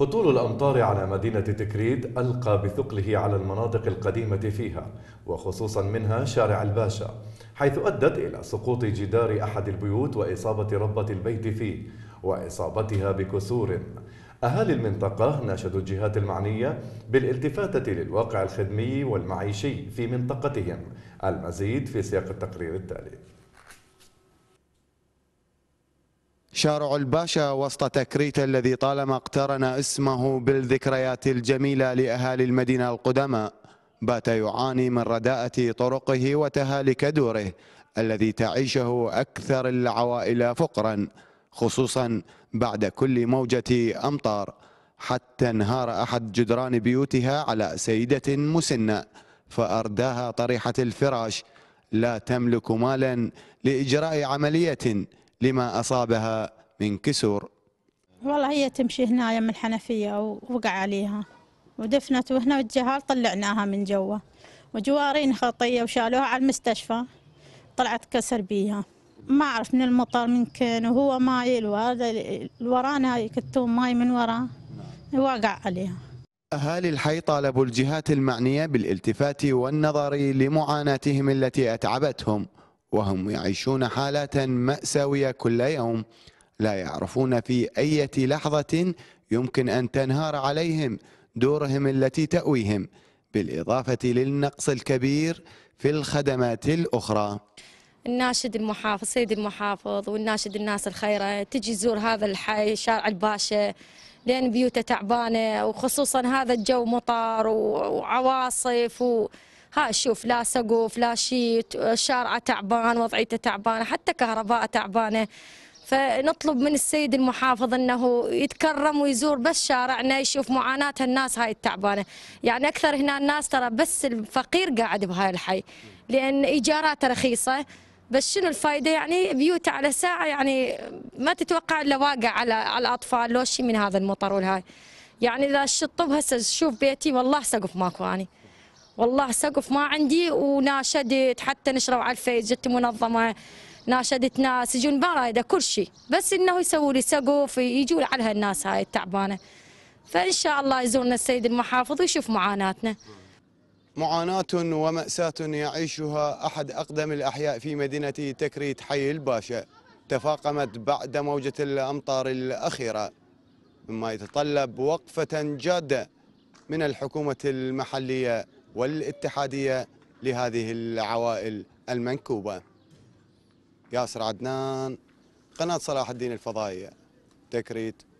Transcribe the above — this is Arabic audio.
هطول الأمطار على مدينة تكريد ألقى بثقله على المناطق القديمة فيها وخصوصا منها شارع الباشا حيث أدت إلى سقوط جدار أحد البيوت وإصابة ربة البيت فيه وإصابتها بكسور أهالي المنطقة ناشدوا الجهات المعنية بالالتفاتة للواقع الخدمي والمعيشي في منطقتهم المزيد في سياق التقرير التالي شارع الباشا وسط تكريت الذي طالما اقترن اسمه بالذكريات الجميلة لأهالي المدينة القدماء بات يعاني من رداءة طرقه وتهالك دوره الذي تعيشه أكثر العوائل فقرا خصوصا بعد كل موجة أمطار حتى انهار أحد جدران بيوتها على سيدة مسنة فأرداها طريحة الفراش لا تملك مالا لإجراء عملية لما أصابها من كسور والله هي تمشي هنايا من الحنفية ووقع عليها ودفنت وهنا الجهال طلعناها من جوا وجوارين خطية وشالوها على المستشفى طلعت كسر بيها ما أعرف من المطر من كان وهو مايل وهذا ورانا يكتون ماي من وراء واقع عليها أهالي الحي طالبوا الجهات المعنية بالالتفات والنظر لمعاناتهم التي أتعبتهم وهم يعيشون حالة مأساوية كل يوم لا يعرفون في أي لحظة يمكن أن تنهار عليهم دورهم التي تأويهم بالإضافة للنقص الكبير في الخدمات الأخرى الناشد المحافظ سيد المحافظ والناشد الناس الخيرة تجي تزور هذا الحي شارع الباشا لأن بيوته تعبانة وخصوصا هذا الجو مطر وعواصف و... ها شوف لا سقوف لا شيء شارعه تعبان وضعيته تعبانه حتى كهرباء تعبانه فنطلب من السيد المحافظ انه يتكرم ويزور بس شارعنا يشوف معاناه الناس هاي التعبانه، يعني اكثر هنا الناس ترى بس الفقير قاعد بهاي الحي، لان ايجاراته رخيصه بس شنو الفائده يعني بيوت على ساعه يعني ما تتوقع الا واقع على على الاطفال لو شيء من هذا المطر والهاي. يعني اذا شطب هسه شوف بيتي والله سقف ماكو اني. يعني. والله سقف ما عندي وناشدت حتى نشروا على الفيس جت منظمه ناشدت ناس يجون برايده كل شيء بس انه يسووا لي سقف يجوا على هالناس هاي التعبانه فان شاء الله يزورنا السيد المحافظ ويشوف معاناتنا معاناة ومأساة يعيشها أحد أقدم الأحياء في مدينة تكريت حي الباشا تفاقمت بعد موجة الأمطار الأخيرة مما يتطلب وقفة جادة من الحكومة المحلية والاتحادية لهذه العوائل المنكوبة ياسر عدنان قناة صلاح الدين الفضائية تكريت